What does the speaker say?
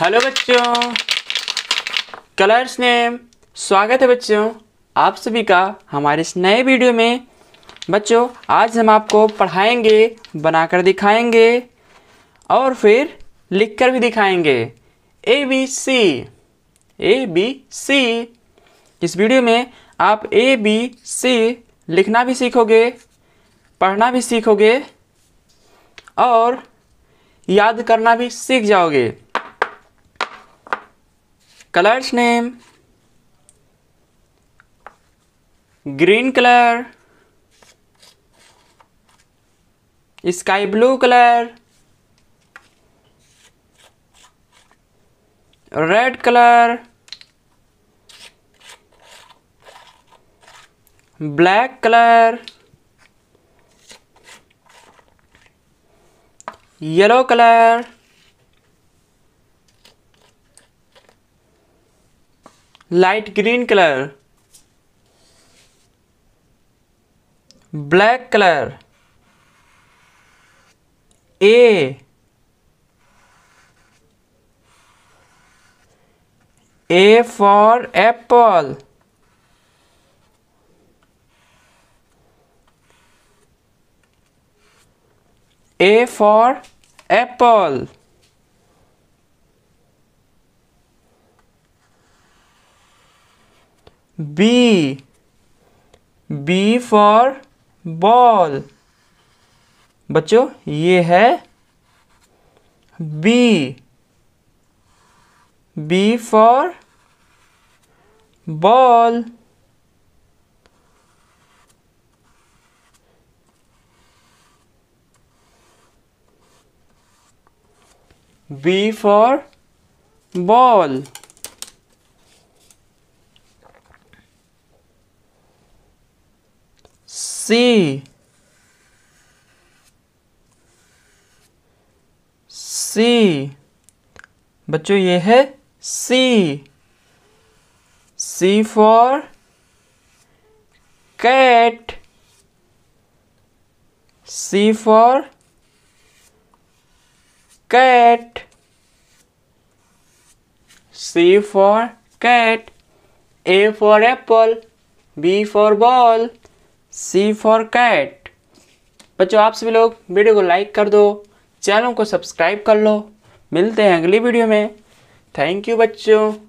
Hello बच्चों colours name स्वागत है बच्चों आप सभी का हमारे इस नए वीडियो में बच्चों आज हम आपको पढ़ाएंगे बनाकर दिखाएंगे और फिर लिखकर भी दिखाएंगे A B C A B C इस वीडियो में आप ए बी सी लिखना भी सीखोगे पढ़ना भी सीखोगे और याद करना भी सीख जाओगे colors name green color sky blue color red color black color yellow color light green colour black colour A A for apple A for apple B. B for ball. बच्चों ये है B. B for ball. B for ball. C C बच्चों ये है C C for cat C for cat C for cat A for apple B for ball C for cat बच्चों आप सभी लोग वीडियो को लाइक कर दो चैनल को सब्सक्राइब कर लो मिलते हैं अगली वीडियो में थैंक यू बच्चों